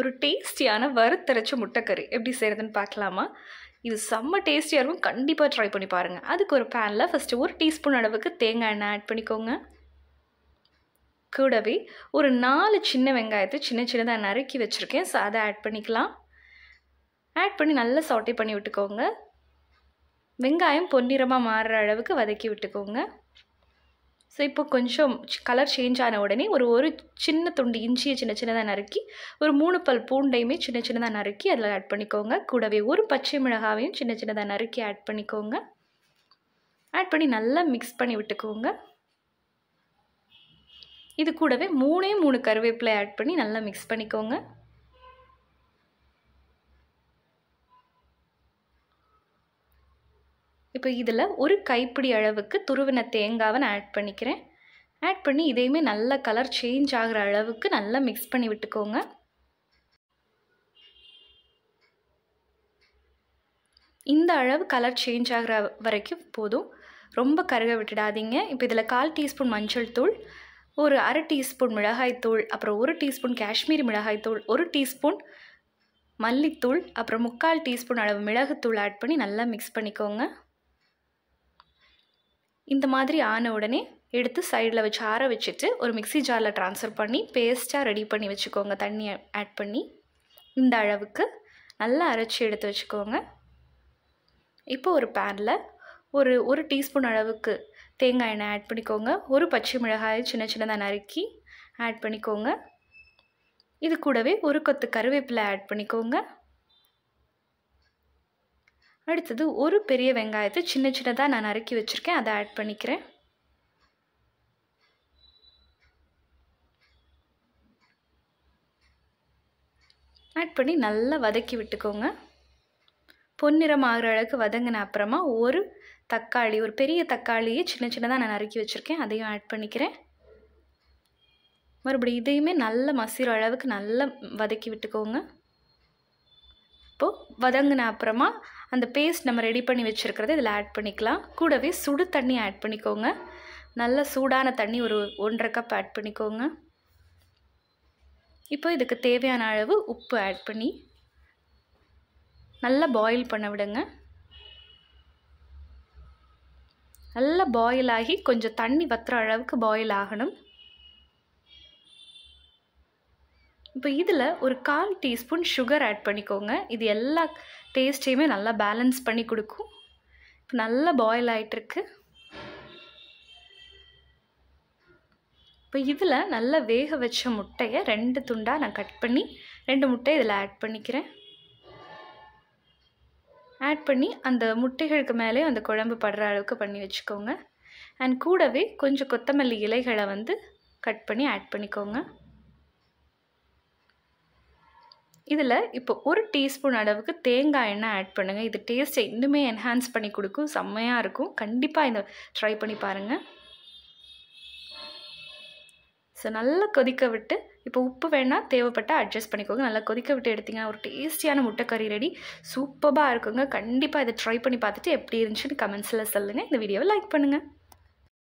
ஒரு டேஸ்டியான வறுத்தரைச்ச முட்டைக்கறி எப்படி செய்கிறதுன்னு பார்க்கலாமா இது செம்ம டேஸ்டியாக இருக்கும் கண்டிப்பாக ட்ரை பண்ணி பாருங்கள் அதுக்கு ஒரு பேனில் ஃபஸ்ட்டு ஒரு டீஸ்பூன் அளவுக்கு தேங்காய் எண்ணெய் ஆட் பண்ணிக்கோங்க கூடவே ஒரு நாலு சின்ன வெங்காயத்தை சின்ன சின்னதாக நறுக்கி வச்சுருக்கேன் ஸோ அதை ஆட் பண்ணிக்கலாம் ஆட் பண்ணி நல்லா சாட்டே பண்ணி விட்டுக்கோங்க வெங்காயம் பொன்னிறமாக மாறுற அளவுக்கு வதக்கி விட்டுக்கோங்க ஸோ இப்போ கொஞ்சம் கலர் சேஞ்ச் ஆன உடனே ஒரு ஒரு சின்ன துண்டு இஞ்சியை சின்ன சின்னதாக நறுக்கி ஒரு மூணு பல் பூண்டையுமே சின்ன சின்னதாக நறுக்கி அதில் ஆட் பண்ணிக்கோங்க கூடவே ஒரு பச்சை மிளகாவையும் சின்ன சின்னதாக நறுக்கி ஆட் பண்ணிக்கோங்க ஆட் பண்ணி நல்லா மிக்ஸ் பண்ணி விட்டுக்கோங்க இது கூடவே மூணே மூணு கருவேப்பிலை ஆட் பண்ணி நல்லா மிக்ஸ் பண்ணிக்கோங்க இப்போ இதில் ஒரு கைப்பிடி அளவுக்கு துருவின தேங்காவை நான் ஆட் பண்ணிக்கிறேன் ஆட் பண்ணி இதையுமே நல்லா கலர் சேஞ்ச் ஆகிற அளவுக்கு நல்லா மிக்ஸ் பண்ணி விட்டுக்கோங்க இந்த அளவு கலர் சேஞ்ச் ஆகிற வரைக்கும் போதும் ரொம்ப கருக விட்டுடாதீங்க இப்போ இதில் கால் டீஸ்பூன் மஞ்சள் தூள் ஒரு அரை டீஸ்பூன் மிளகாய்த்தூள் அப்புறம் ஒரு டீஸ்பூன் காஷ்மீரி மிளகாய்த்தூள் ஒரு டீஸ்பூன் மல்லித்தூள் அப்புறம் முக்கால் டீஸ்பூன் அளவு மிளகுத்தூள் ஆட் பண்ணி நல்லா மிக்ஸ் பண்ணிக்கோங்க இந்த மாதிரி ஆன உடனே எடுத்து சைடில் வச்சு ஆற வச்சுட்டு ஒரு மிக்சி ஜாரில் ட்ரான்ஸ்ஃபர் பண்ணி பேஸ்ட்டாக ரெடி பண்ணி வச்சுக்கோங்க தண்ணியை ஆட் பண்ணி இந்த அளவுக்கு நல்லா அரைச்சி எடுத்து வச்சுக்கோங்க இப்போ ஒரு பேனில் ஒரு ஒரு டீஸ்பூன் அளவுக்கு தேங்காய் எண்ணெய் ஆட் பண்ணிக்கோங்க ஒரு பச்சை மிளகாய் சின்ன சின்னதாக நறுக்கி ஆட் பண்ணிக்கோங்க இது கூடவே ஒரு கொத்து கருவேப்பிலை ஆட் பண்ணிக்கோங்க அடுத்தது ஒரு பெரிய வெங்காயத்தை சின்ன சின்னதாக நான் நறுக்கி வச்சுருக்கேன் அதை ஆட் பண்ணிக்கிறேன் ஆட் பண்ணி நல்லா வதக்கி விட்டுக்கோங்க பொன்னிறம் ஆகிற அளவுக்கு வதங்கின அப்புறமா ஒரு தக்காளி ஒரு பெரிய தக்காளியை சின்ன சின்னதாக நான் நறுக்கி வச்சுருக்கேன் அதையும் ஆட் பண்ணிக்கிறேன் மறுபடியும் இதையுமே நல்ல மசிற அளவுக்கு நல்லா வதக்கி விட்டுக்கோங்க இப்போது வதங்கின அப்புறமா அந்த பேஸ்ட் நம்ம ரெடி பண்ணி வச்சுருக்கிறத இதில் ஆட் பண்ணிக்கலாம் கூடவே சுடு தண்ணி ஆட் பண்ணிக்கோங்க நல்ல சூடான தண்ணி ஒரு ஒன்றரை கப் ஆட் பண்ணிக்கோங்க இப்போ இதுக்கு தேவையான அளவு உப்பு ஆட் பண்ணி நல்லா பாயில் பண்ண விடுங்க நல்லா பாயில் ஆகி கொஞ்சம் தண்ணி வத்துற அளவுக்கு பாயில் ஆகணும் இப்போ இதில் ஒரு கால் டீஸ்பூன் சுகர் ஆட் பண்ணிக்கோங்க இது எல்லா டேஸ்ட்டையுமே நல்லா பேலன்ஸ் பண்ணி கொடுக்கும் இப்போ நல்லா பாயில் ஆகிட்டுருக்கு இப்போ இதில் நல்லா வேக வச்ச முட்டையை ரெண்டு துண்டாக நான் கட் பண்ணி ரெண்டு முட்டை இதில் ஆட் பண்ணிக்கிறேன் ஆட் பண்ணி அந்த முட்டைகளுக்கு மேலே அந்த குழம்பு படுற அளவுக்கு பண்ணி வச்சுக்கோங்க அண்ட் கூடவே கொஞ்சம் கொத்தமல்லி இலைகளை வந்து கட் பண்ணி ஆட் பண்ணிக்கோங்க இதில் இப்போ ஒரு டீஸ்பூன் அளவுக்கு தேங்காய் எண்ணெய் ஆட் பண்ணுங்கள் இது டேஸ்ட்டை இன்னுமே என்ஹான்ஸ் பண்ணி கொடுக்கும் செம்மையாக இருக்கும் கண்டிப்பாக இந்த ட்ரை பண்ணி பாருங்கள் ஸோ நல்லா கொதிக்க விட்டு இப்போ உப்பு வேணால் தேவைப்பட்டால் அட்ஜஸ்ட் பண்ணிக்கோங்க நல்லா கொதிக்க விட்டு எடுத்திங்க ஒரு டேஸ்டியான முட்டைக்கறி ரெடி சூப்பராக இருக்குங்க கண்டிப்பாக இதை ட்ரை பண்ணி பார்த்துட்டு எப்படி இருந்துச்சுன்னு கமெண்ட்ஸில் சொல்லுங்கள் இந்த வீடியோவை லைக் பண்ணுங்கள்